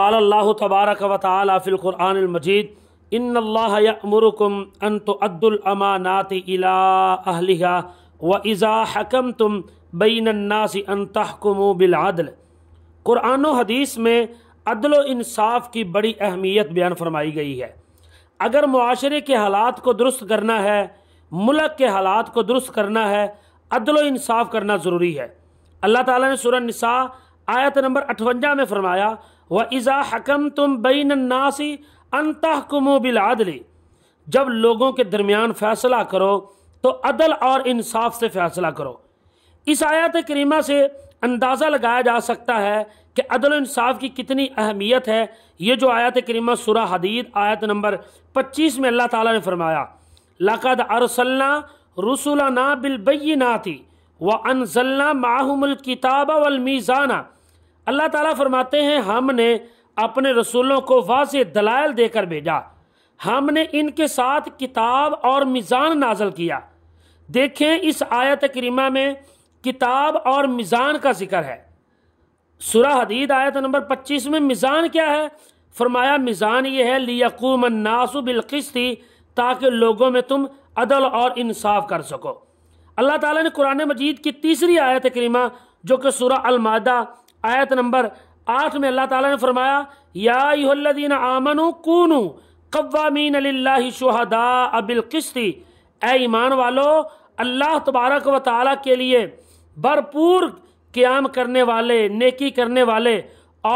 قال اللہ تبارک و تعالی فی القرآن المجید ان اللہ یأمرکم ان تؤدوا الامانات الى اہلها و اذا حکمتم بین الناس ان تحکموا بالعدل قرآن و حدیث میں عدل و انصاف کی بڑی اہمیت بیان فرمائی گئی ہے اگر معاشرے کے حالات کو درست کرنا ہے ملک کے حالات کو درست کرنا ہے عدل و انصاف کرنا ضروری ہے اللہ تعالیٰ نے سورہ نساء آیت نمبر اٹھونجا میں فرمایا و ازا حکم تم بین ناسی انتہ کم و جب لوگوں کے درمیان فیصلہ کرو تو عدل اور انصاف سے فیصلہ کرو اس آیات کریمہ سے اندازہ لگایا جا سکتا ہے کہ عدل و انصاف کی کتنی اہمیت ہے یہ جو آیات کریمہ سورہ حدید آیت نمبر پچیس میں اللہ تعالیٰ نے فرمایا لقد ارسلنا رسولنا بالبیناتی ناتی و ان ذلّہ معم الکتابہ اللہ تعالیٰ فرماتے ہیں ہم نے اپنے رسولوں کو واضح دلائل دے کر بھیجا ہم نے ان کے ساتھ کتاب اور میزان نازل کیا دیکھیں اس آیت کریمہ میں کتاب اور میزان کا ذکر ہے سورہ حدید آیت نمبر پچیس میں میزان کیا ہے فرمایا میزان یہ ہے لیقوم الناس بالقسطی تاکہ لوگوں میں تم عدل اور انصاف کر سکو اللہ تعالیٰ نے قرآن مجید کی تیسری آیت کریمہ جو کہ سورہ المادہ آیت نمبر آٹھ میں اللہ تعالیٰ نے فرمایا یا قوامین شہداء تھی اے ایمان والو اللہ تبارک و تعالیٰ کے لیے بھرپور قیام کرنے والے نیکی کرنے والے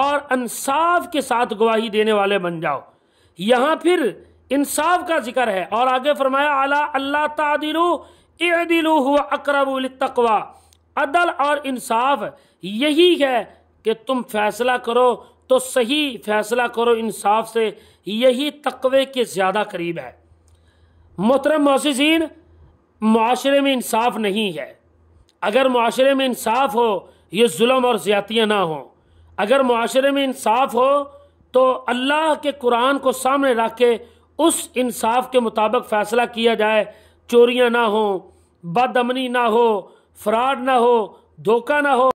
اور انصاف کے ساتھ گواہی دینے والے بن جاؤ یہاں پھر انصاف کا ذکر ہے اور آگے فرمایا اعلیٰ اللہ ہوا اقرب اقوا عدل اور انصاف یہی ہے کہ تم فیصلہ کرو تو صحیح فیصلہ کرو انصاف سے یہی تقوی کے زیادہ قریب ہے محترم مؤسین معاشرے میں انصاف نہیں ہے اگر معاشرے میں انصاف ہو یہ ظلم اور زیادتیاں نہ ہوں اگر معاشرے میں انصاف ہو تو اللہ کے قرآن کو سامنے رکھ کے اس انصاف کے مطابق فیصلہ کیا جائے چوریاں نہ ہوں بد امنی نہ ہو فراڈ نہ ہو دھوکہ نہ ہو